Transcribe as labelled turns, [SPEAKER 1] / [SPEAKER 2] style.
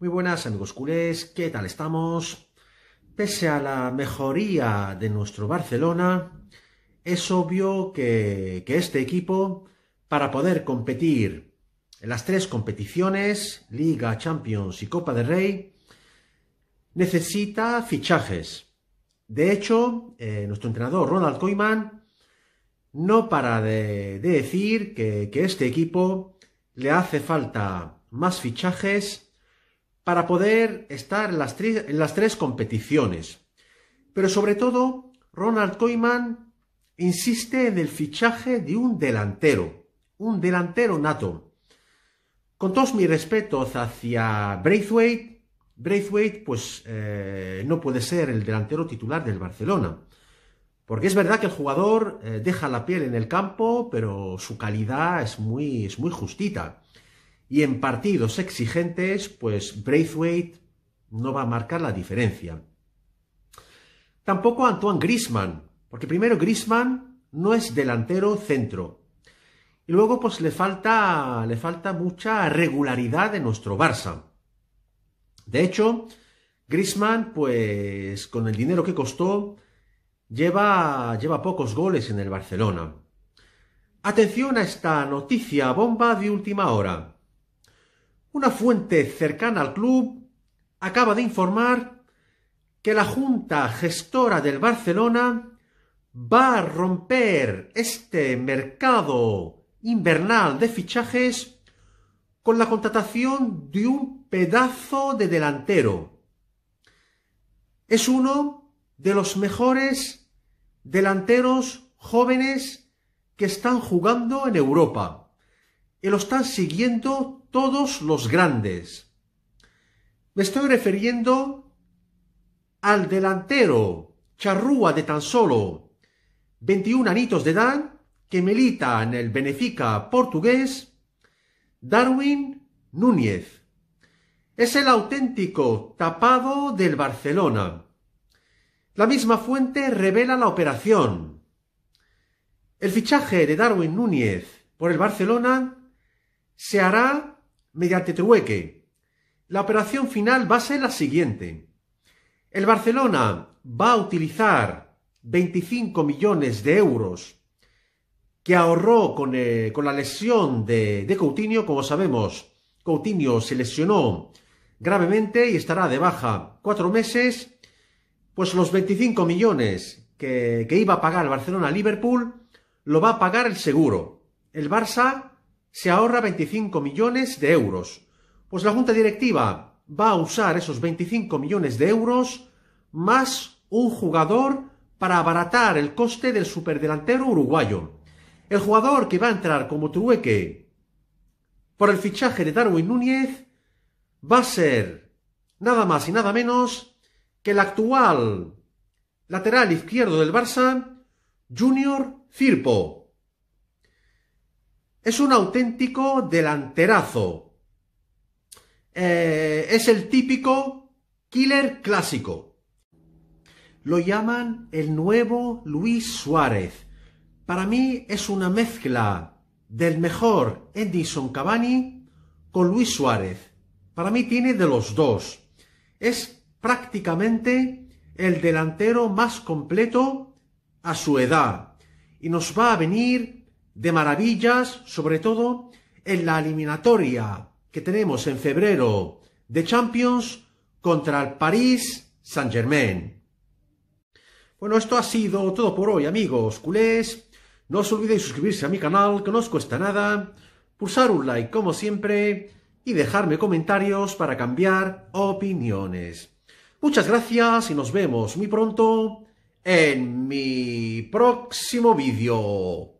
[SPEAKER 1] Muy buenas amigos culés, ¿qué tal estamos? Pese a la mejoría de nuestro Barcelona, es obvio que, este equipo, para poder competir en las tres competiciones, Liga, Champions y Copa del Rey, necesita fichajes. De hecho, eh, nuestro entrenador Ronald Koeman no para de, decir que, que este equipo le hace falta más fichajes para poder estar en las, tres, competiciones. Pero sobre todo, Ronald Koeman insiste en el fichaje de un delantero, un delantero nato. Con todos mis respetos hacia Braithwaite, Braithwaite pues eh, no puede ser el delantero titular del Barcelona. Porque es verdad que el jugador eh, deja la piel en el campo, pero su calidad es muy, es muy justita. Y en partidos exigentes, pues Braithwaite no va a marcar la diferencia. Tampoco Antoine Grisman, porque primero Grisman no es delantero centro. Y luego, pues le falta, le falta mucha regularidad en nuestro Barça. De hecho, Grisman, pues con el dinero que costó, lleva, lleva pocos goles en el Barcelona. Atención a esta noticia bomba de última hora. Una fuente cercana al club acaba de informar que la Junta Gestora del Barcelona va a romper este mercado invernal de fichajes con la contratación de un pedazo de delantero. Es uno de los mejores delanteros jóvenes que están jugando en Europa y lo están siguiendo todos los grandes. Me estoy refiriendo al delantero Charrúa de tan solo 21 anitos de edad que milita en el Benefica portugués, Darwin Núñez. Es el auténtico tapado del Barcelona. La misma fuente revela la operación. El fichaje de Darwin Núñez por el Barcelona se hará mediante trueque. La operación final va a ser la siguiente. El Barcelona va a utilizar 25 millones de euros que ahorró con, eh, con la lesión de, Coutinho. Como sabemos, Coutinho se lesionó gravemente y estará de baja cuatro meses. Pues los 25 millones que, que iba a pagar el Barcelona a Liverpool lo va a pagar el seguro. El Barça se ahorra 25 millones de euros. Pues la Junta Directiva va a usar esos 25 millones de euros más un jugador para abaratar el coste del superdelantero uruguayo. El jugador que va a entrar como trueque por el fichaje de Darwin Núñez va a ser nada más y nada menos que el actual lateral izquierdo del Barça, Junior Firpo. Es un auténtico delanterazo. Eh, es el típico killer clásico. Lo llaman el nuevo Luis Suárez. Para mí es una mezcla del mejor Edison Cavani con Luis Suárez. Para mí tiene de los dos. Es prácticamente el delantero más completo a su edad y nos va a venir de maravillas, sobre todo en la eliminatoria que tenemos en febrero de Champions contra el París Saint-Germain. Bueno, esto ha sido todo por hoy, amigos culés. No os olvidéis suscribirse a mi canal, que no os cuesta nada, pulsar un like como siempre y dejarme comentarios para cambiar opiniones. Muchas gracias y nos vemos muy pronto en mi próximo vídeo.